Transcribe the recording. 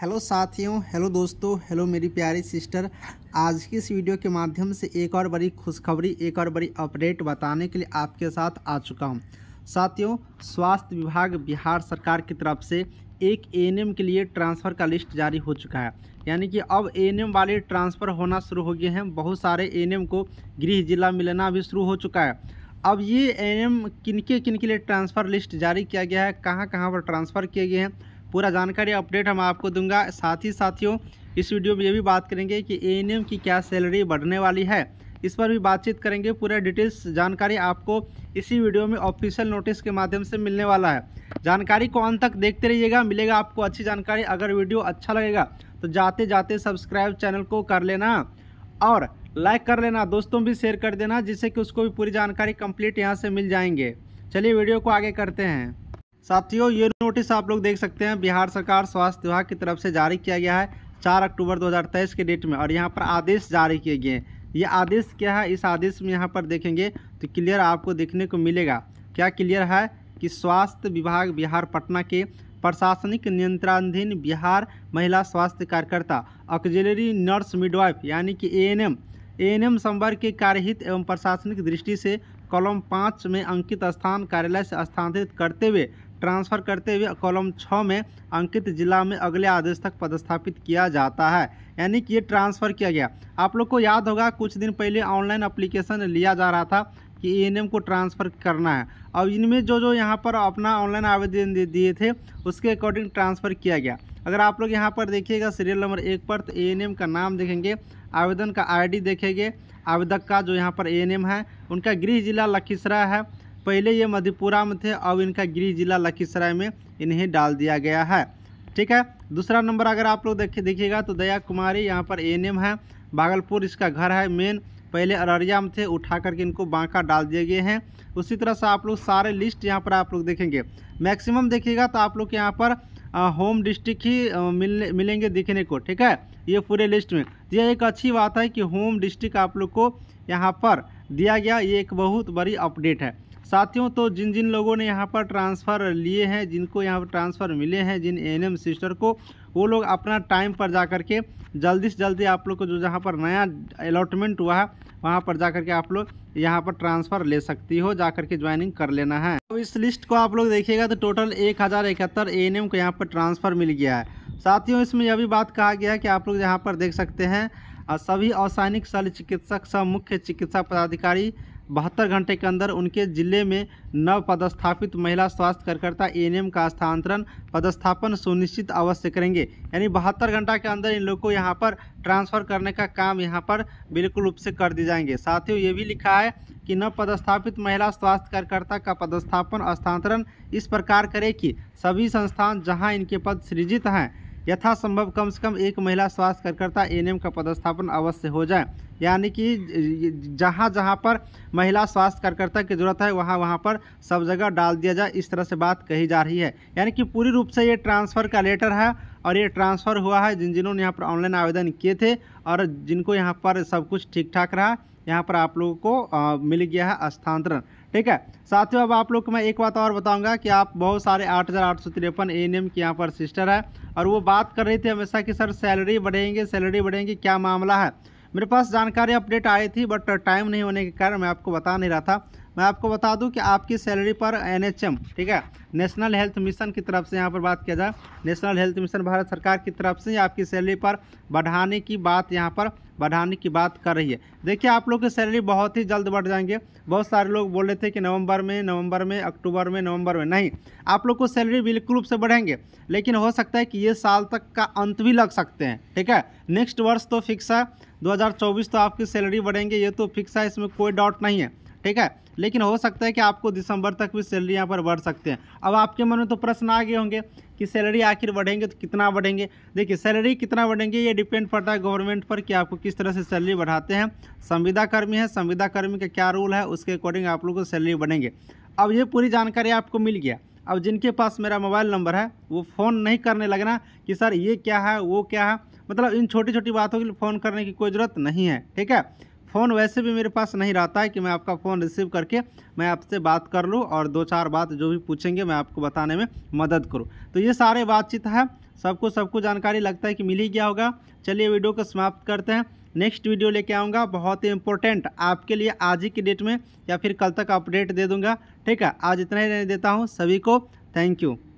hello साथियों hello दोस्तों hello मेरी प्यारी सिस्टर आज की इस वीडियो के माध्यम से एक और बड़ी खुशखबरी एक और बड़ी अपडेट बताने के लिए आपके साथ आ चुका हूं साथियों स्वास्थ्य विभाग बिहार सरकार की तरफ से एक एएनएम के लिए ट्रांसफ़र का लिस्ट जारी हो चुका है यानी कि अब एएनएम वाले ट्रांसफ़र होना शुरू हो गए हैं बहुत सारे ए को गृह जिला मिलना भी शुरू हो चुका है अब ये एएनएम किनके के लिए ट्रांसफ़र लिस्ट जारी किया गया है कहाँ कहाँ पर ट्रांसफ़र किए गए हैं पूरा जानकारी अपडेट हम आपको दूंगा साथ ही साथियों इस वीडियो में ये भी बात करेंगे कि ए की क्या सैलरी बढ़ने वाली है इस पर भी बातचीत करेंगे पूरा डिटेल्स जानकारी आपको इसी वीडियो में ऑफिशियल नोटिस के माध्यम से मिलने वाला है जानकारी को अंत तक देखते रहिएगा मिलेगा आपको अच्छी जानकारी अगर वीडियो अच्छा लगेगा तो जाते जाते सब्सक्राइब चैनल को कर लेना और लाइक कर लेना दोस्तों भी शेयर कर देना जिससे कि उसको भी पूरी जानकारी कंप्लीट यहाँ से मिल जाएंगे चलिए वीडियो को आगे करते हैं साथियों ये नोटिस आप लोग देख सकते हैं बिहार सरकार स्वास्थ्य विभाग की तरफ से जारी किया गया है चार अक्टूबर 2023 के डेट में और यहाँ पर आदेश जारी किए गए हैं ये आदेश क्या है इस आदेश में यहाँ पर देखेंगे तो क्लियर आपको देखने को मिलेगा क्या क्लियर है कि स्वास्थ्य विभाग बिहार पटना के प्रशासनिक नियंत्रणाधीन बिहार महिला स्वास्थ्य कार्यकर्ता ऑक्जिलरी नर्स मिडवाइफ यानी कि एन एम संवर्ग के कार्यहित एवं प्रशासनिक दृष्टि से कॉलम पाँच में अंकित स्थान कार्यालय से स्थानांतरित करते हुए ट्रांसफ़र करते हुए कॉलम छः में अंकित जिला में अगले आदेश तक पदस्थापित किया जाता है यानी कि ये ट्रांसफ़र किया गया आप लोग को याद होगा कुछ दिन पहले ऑनलाइन अप्लीकेशन लिया जा रहा था कि ए को ट्रांसफ़र करना है अब इनमें जो जो यहाँ पर अपना ऑनलाइन आवेदन दिए थे उसके अकॉर्डिंग ट्रांसफ़र किया गया अगर आप लोग यहाँ पर देखिएगा सीरियल नंबर एक पर तो ए का नाम देखेंगे आवेदन का आईडी देखेंगे आवेदक का जो यहाँ पर ए है उनका गृह जिला लखीसराय है पहले ये मधेपुरा में थे अब इनका गृह जिला लखीसराय में इन्हें डाल दिया गया है ठीक है दूसरा नंबर अगर आप लोग देखे देखिएगा तो दया कुमारी यहाँ पर एएनएम है भागलपुर इसका घर है मेन पहले अररिया में थे उठा करके इनको बांका डाल दिए गए हैं उसी तरह से आप लोग सारे लिस्ट यहाँ पर आप लोग देखेंगे मैक्सिमम देखिएगा तो आप लोग यहाँ पर आ, होम डिस्ट्रिक्ट ही आ, मिलने मिलेंगे दिखने को ठीक है ये पूरे लिस्ट में ये एक अच्छी बात है कि होम डिस्ट्रिक्ट आप लोग को यहाँ पर दिया गया ये एक बहुत बड़ी अपडेट है साथियों तो जिन जिन लोगों ने यहाँ पर ट्रांसफ़र लिए हैं जिनको यहाँ पर ट्रांसफ़र मिले हैं जिन एन सिस्टर को वो लोग अपना टाइम पर जा कर के जल्दी से जल्दी आप लोग को जो जहाँ पर नया अलॉटमेंट हुआ है वहाँ पर जा कर के आप लोग यहाँ पर ट्रांसफ़र ले सकती हो जा कर के ज्वाइनिंग कर लेना है अब इस लिस्ट को आप लोग देखिएगा तो टोटल एक हज़ार इकहत्तर ए को यहाँ पर ट्रांसफ़र मिल गया है साथियों इसमें यह भी बात कहा गया है कि आप लोग यहाँ पर देख सकते हैं सभी असैनिक शल्य चिकित्सक सब मुख्य चिकित्सा पदाधिकारी बहत्तर घंटे के अंदर उनके जिले में नव पदस्थापित महिला स्वास्थ्य कार्यकर्ता ए का स्थानांतरण पदस्थापन सुनिश्चित अवश्य करेंगे यानी बहत्तर घंटा के अंदर इन लोग को यहाँ पर ट्रांसफ़र करने का काम यहाँ पर बिल्कुल रूप से कर दिए जाएंगे साथियों ये भी लिखा है कि नव पदस्थापित महिला स्वास्थ्य कार्यकर्ता का पदस्थापन स्थानांतरण इस प्रकार करें कि सभी संस्थान जहाँ इनके पद सृजित हैं यथासंभव कम से कम एक महिला स्वास्थ्य कार्यकर्ता एनएम का पदस्थापन अवश्य हो जाए यानी कि जहाँ जहाँ पर महिला स्वास्थ्य कार्यकर्ता की जरूरत है वहाँ वहाँ पर सब जगह डाल दिया जाए इस तरह से बात कही जा रही है यानी कि पूरी रूप से ये ट्रांसफ़र का लेटर है और ये ट्रांसफ़र हुआ है जिन जिन्होंने यहाँ पर ऑनलाइन आवेदन किए थे और जिनको यहाँ पर सब कुछ ठीक ठाक रहा यहाँ पर आप लोगों को आ, मिल गया है स्थानांतरण ठीक है साथियों अब आप लोग को मैं एक बात और बताऊंगा कि आप बहुत सारे आठ हज़ार आठ सौ तिरपन ए एन एम की यहाँ पर सिस्टर है और वो बात कर रही थी हमेशा कि सर सैलरी बढ़ेंगे सैलरी बढ़ेंगे क्या मामला है मेरे पास जानकारी अपडेट आई थी बट टाइम नहीं होने के कारण मैं आपको बता नहीं रहा था मैं आपको बता दूं कि आपकी सैलरी पर एनएचएम ठीक है नेशनल हेल्थ मिशन की तरफ से यहाँ पर बात किया जाए नेशनल हेल्थ मिशन भारत सरकार की तरफ से आपकी सैलरी पर बढ़ाने की बात यहाँ पर बढ़ाने की बात कर रही है देखिए आप लोग की सैलरी बहुत ही जल्द बढ़ जाएंगे बहुत सारे लोग बोल रहे थे कि नवंबर में नवंबर में अक्टूबर में नवंबर में नहीं आप लोग को सैलरी बिल्कुल रूप से बढ़ेंगे लेकिन हो सकता है कि ये साल तक का अंत भी लग सकते हैं ठीक है नेक्स्ट वर्ष तो फिक्स है दो तो आपकी सैलरी बढ़ेंगे ये तो फिक्स है इसमें कोई डाउट नहीं है ठीक है लेकिन हो सकता है कि आपको दिसंबर तक भी सैलरी यहाँ पर बढ़ सकते हैं अब आपके मन में तो प्रश्न आ गए होंगे कि सैलरी आखिर बढ़ेंगे तो कितना बढ़ेंगे देखिए सैलरी कितना बढ़ेंगे ये डिपेंड पड़ता है गवर्नमेंट पर कि आपको किस तरह से सैलरी बढ़ाते हैं संविदाकर्मी है संविदाकर्मी का क्या रूल है उसके अकॉर्डिंग आप लोग को सैलरी बढ़ेंगे अब ये पूरी जानकारी आपको मिल गया अब जिनके पास मेरा मोबाइल नंबर है वो फ़ोन नहीं करने लगना कि सर ये क्या है वो क्या है मतलब इन छोटी छोटी बातों के लिए फ़ोन करने की कोई ज़रूरत नहीं है ठीक है फ़ोन वैसे भी मेरे पास नहीं रहता है कि मैं आपका फ़ोन रिसीव करके मैं आपसे बात कर लूँ और दो चार बात जो भी पूछेंगे मैं आपको बताने में मदद करूँ तो ये सारे बातचीत है सबको सबको जानकारी लगता है कि मिल ही गया होगा चलिए वीडियो को समाप्त करते हैं नेक्स्ट वीडियो लेके आऊँगा बहुत ही इंपॉर्टेंट आपके लिए आज ही की डेट में या फिर कल तक अपडेट दे दूँगा ठीक है आज इतना ही देता हूँ सभी को थैंक यू